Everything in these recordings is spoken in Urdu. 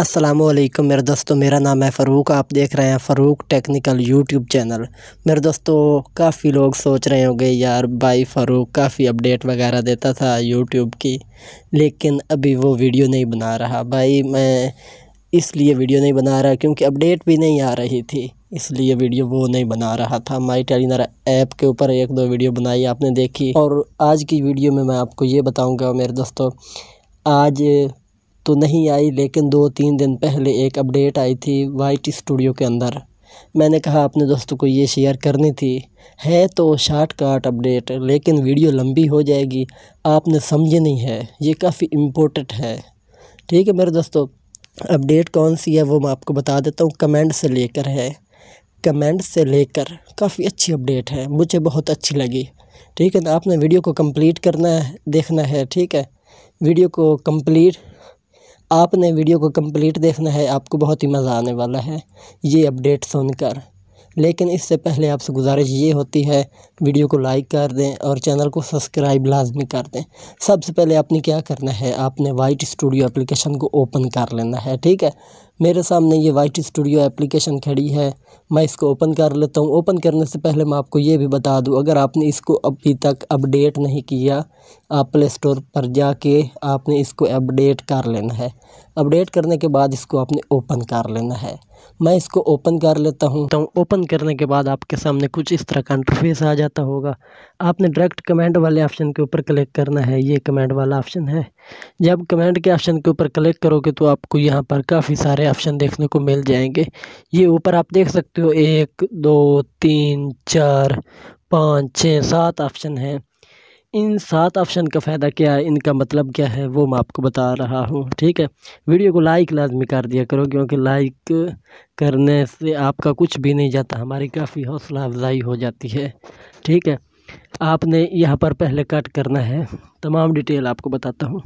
السلام علیکم میرے دوستو میرا نام ہے فاروق آپ دیکھ رہے ہیں فروق ٹیکنیکل یوٹیوب چینل میرے دوستو کافی لوگ سوچ رہے ہوں گے یار بھائی فاروق کافی اپڈیٹ وغیرہ دیتا تھا یوٹیوب کی لیکن ابھی وہ ویڈیو نہیں بنا رہا بھائی میں اس لیے ویڈیو نہیں بنا رہا کیونکہ اپڈیٹ بھی نہیں آ رہی تھی اس لیے ویڈیو وہ نہیں بنا رہا تھا مائی ٹیلی نر ایپ کے اوپر ایک دو ویڈیو بنائی آپ نے دیکھی اور آج کی ویڈیو میں میں آپ کو یہ بتاؤں گا میرے دوستو آج تو نہیں آئی لیکن دو تین دن پہلے ایک اپڈیٹ آئی تھی وائی ٹی اسٹوڈیو کے اندر میں نے کہا اپنے دوستوں کو یہ شیئر کرنی تھی ہے تو شارٹ کاٹ اپڈیٹ لیکن ویڈیو لمبی ہو جائے گی آپ نے سمجھ نہیں ہے یہ کافی امپورٹنٹ ہے ٹھیک ہے میرے اپ اپڈیٹ کون سی ہے وہ میں آپ کو بتا دیتا ہوں کمنٹ سے لے کر ہے کمنٹ سے لے کر کافی اچھی اپڈیٹ ہے مجھے بہت اچھی لگی ٹھیک ہے نا آپ نے ویڈیو کو کمپلیٹ کرنا ہے دیکھنا ہے ٹھیک ہے ویڈیو کو کمپلیٹ آپ نے ویڈیو کو کمپلیٹ دیکھنا ہے آپ کو بہت ہی مزہ آنے والا ہے یہ اپڈیٹ سن کر لیکن اس سے پہلے آپ سے گزارش یہ ہوتی ہے ویڈیو کو لائک کر دیں اور چینل کو سبسکرائب لازمی کر دیں سب سے پہلے آپ نے کیا کرنا ہے آپ نے وائٹ اسٹوڈیو اپلیکیشن کو اوپن کر لینا ہے ٹھیک ہے میرے سامنے یہ وائٹ اسٹوڈیو اپلیکیشن کھڑی ہے میں اس کو اوپن کر لیتا ہوں اوپن کرنے سے پہلے میں آپ کو یہ بھی بتا دوں اگر آپ نے اس کو ابھی تک اپڈیٹ نہیں کیا آپ پلے اسٹور پر جا کے آپ نے اس کو اپڈیٹ کر لینا ہے اپڈیٹ کرنے کے بعد اس کو آپ نے اوپن کر لینا ہے میں اس کو اوپن کر لیتا ہوں تو اوپن کرنے کے بعد آپ کے سامنے کچھ اس طرح کا انٹرفیس آ جاتا ہوگا آپ نے ڈائریکٹ کمنٹ والے آپشن کے اوپر کلیک کرنا ہے یہ کمنٹ والا آپشن ہے جب کمنٹ کے آپشن کے اوپر کلیک کرو گے تو آپ کو یہاں پر کافی سارے آپشن دیکھنے کو مل جائیں گے یہ اوپر آپ دیکھ سکتے ہو ایک دو تین چار پانچ چھ سات آپشن ہیں ان سات آپشن کا فائدہ کیا ہے ان کا مطلب کیا ہے وہ میں آپ کو بتا رہا ہوں ٹھیک ہے ویڈیو کو لائک لازمی کر دیا کرو کیونکہ لائک کرنے سے آپ کا کچھ بھی نہیں جاتا ہماری کافی حوصلہ افزائی ہو جاتی ہے ٹھیک ہے آپ نے یہاں پر پہلے کٹ کرنا ہے تمام ڈیٹیل آپ کو بتاتا ہوں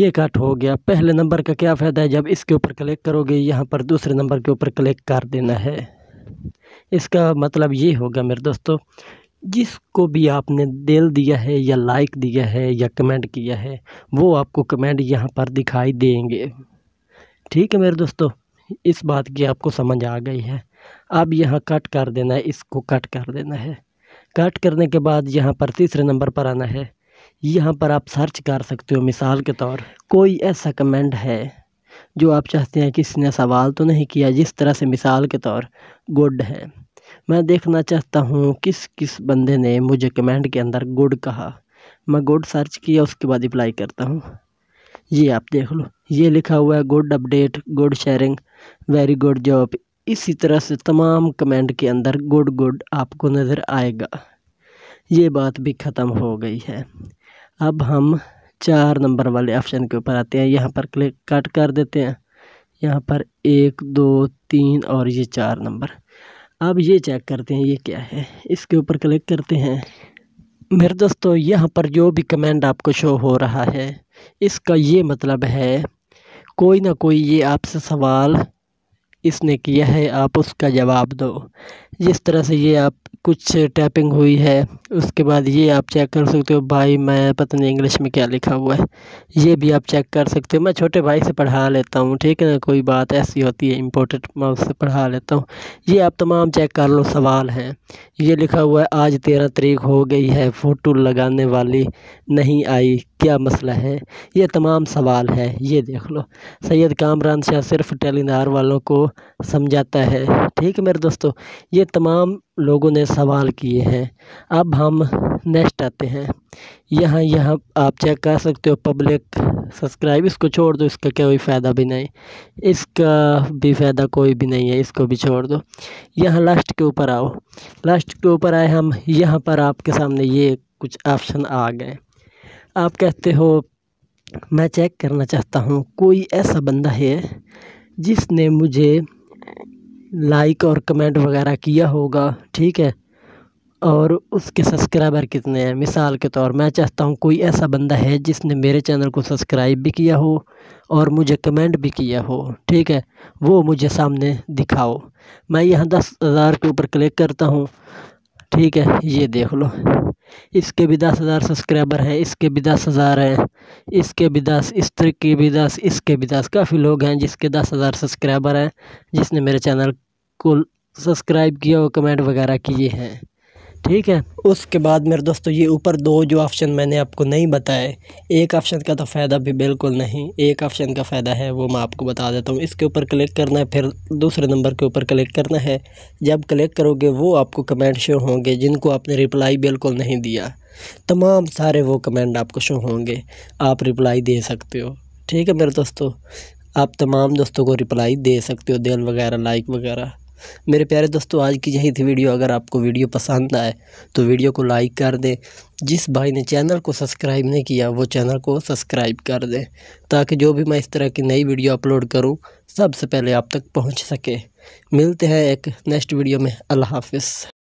یہ کٹ ہو گیا پہلے نمبر کا کیا فائدہ ہے جب اس کے اوپر کلیک کرو گے یہاں پر دوسرے نمبر کے اوپر کلک کر دینا ہے اس کا مطلب یہ ہوگا میرے دوستوں جس کو بھی آپ نے دل دیا ہے یا لائک دیا ہے یا کمنٹ کیا ہے وہ آپ کو کمنٹ یہاں پر دکھائی دیں گے ٹھیک ہے میرے دوستو اس بات کی آپ کو سمجھ آ گئی ہے اب یہاں کٹ کر دینا ہے اس کو کٹ کر دینا ہے کٹ کرنے کے بعد یہاں پر تیسرے نمبر پر آنا ہے یہاں پر آپ سرچ کر سکتے ہو مثال کے طور کوئی ایسا کمنٹ ہے جو آپ چاہتے ہیں کسی نے سوال تو نہیں کیا جس طرح سے مثال کے طور گڈ ہے میں دیکھنا چاہتا ہوں کس کس بندے نے مجھے کمنٹ کے اندر گڈ کہا میں گڈ سرچ کیا اس کے بعد اپلائی کرتا ہوں یہ آپ دیکھ لو یہ لکھا ہوا ہے good update good sharing very good job اسی طرح سے تمام کمنٹ کے اندر گڈ گڈ آپ کو نظر آئے گا یہ بات بھی ختم ہو گئی ہے اب ہم چار نمبر والے آپشن کے اوپر آتے ہیں یہاں پر کلک کٹ کر دیتے ہیں یہاں پر ایک دو تین اور یہ چار نمبر اب یہ چیک کرتے ہیں یہ کیا ہے اس کے اوپر کلک کرتے ہیں میرے دوستو یہاں پر جو بھی کمنٹ آپ کو شو ہو رہا ہے اس کا یہ مطلب ہے کوئی نہ کوئی یہ آپ سے سوال اس نے کیا ہے آپ اس کا جواب دو جس طرح سے یہ آپ کچھ ٹیپنگ ہوئی ہے اس کے بعد یہ آپ چیک کر سکتے ہو بھائی میں پتہ نہیں انگلش میں کیا لکھا ہوا ہے یہ بھی آپ چیک کر سکتے ہو میں چھوٹے بھائی سے پڑھا لیتا ہوں ٹھیک ہے نا کوئی بات ایسی ہوتی ہے امپورٹنٹ میں اس سے پڑھا لیتا ہوں یہ آپ تمام چیک کر لو سوال ہیں یہ لکھا ہوا ہے آج تیرہ تاریخ ہو گئی ہے فوٹو لگانے والی نہیں آئی کیا مسئلہ ہے یہ تمام سوال ہے یہ دیکھ لو سید کامران شاہ صرف ٹیلی نار والوں کو سمجھاتا ہے ٹھیک ہے میرے دوستو یہ تمام لوگوں نے سوال کیے ہیں اب ہم نیکسٹ آتے ہیں یہاں یہاں آپ چیک کر سکتے ہو پبلک سبسکرائب اس کو چھوڑ دو اس کا کوئی فائدہ بھی نہیں اس کا بھی فائدہ کوئی بھی نہیں ہے اس کو بھی چھوڑ دو یہاں لاسٹ کے اوپر آؤ لاسٹ کے اوپر آئے ہم یہاں پر آپ کے سامنے یہ کچھ آپشن آ گئے آپ کہتے ہو میں چیک کرنا چاہتا ہوں کوئی ایسا بندہ ہے جس نے مجھے لائک اور کمنٹ وغیرہ کیا ہوگا ٹھیک ہے اور اس کے سبسکرائبر کتنے ہیں مثال کے طور میں چاہتا ہوں کوئی ایسا بندہ ہے جس نے میرے چینل کو سبسکرائب بھی کیا ہو اور مجھے کمنٹ بھی کیا ہو ٹھیک ہے وہ مجھے سامنے دکھاؤ میں یہاں دس ہزار کے اوپر کلک کرتا ہوں ٹھیک ہے یہ دیکھ لو اس کے بھی دس ہزار سبسکرائبر ہیں اس کے بھی دس ہزار ہیں اس کے بھی دس اس طرح کے بھی دس اس کے بھی دس کافی لوگ ہیں جس کے دس ہزار سبسکرائبر ہیں جس نے میرے چینل کو سبسکرائب کیا اور کمنٹ وغیرہ کیے ہیں ٹھیک ہے اس کے بعد میرے دوستو یہ اوپر دو جو آپشن میں نے آپ کو نہیں بتائے ایک آپشن کا تو فائدہ بھی بالکل نہیں ایک آپشن کا فائدہ ہے وہ میں آپ کو بتا دیتا ہوں اس کے اوپر کلک کرنا ہے پھر دوسرے نمبر کے اوپر کلک کرنا ہے جب کلک کرو گے وہ آپ کو کمنٹ شو ہوں گے جن کو آپ نے رپلائی بالکل نہیں دیا تمام سارے وہ کمنٹ آپ کو شو ہوں گے آپ رپلائی دے سکتے ہو ٹھیک ہے میرے دوستو آپ تمام دوستوں کو رپلائی دے سکتے ہو دل وغیرہ لائک وغیرہ میرے پیارے دوستو آج کی یہی تھی ویڈیو اگر آپ کو ویڈیو پسند آئے تو ویڈیو کو لائک کر دیں جس بھائی نے چینل کو سبسکرائب نہیں کیا وہ چینل کو سبسکرائب کر دیں تاکہ جو بھی میں اس طرح کی نئی ویڈیو اپلوڈ کروں سب سے پہلے آپ تک پہنچ سکے ملتے ہیں ایک نیکسٹ ویڈیو میں اللہ حافظ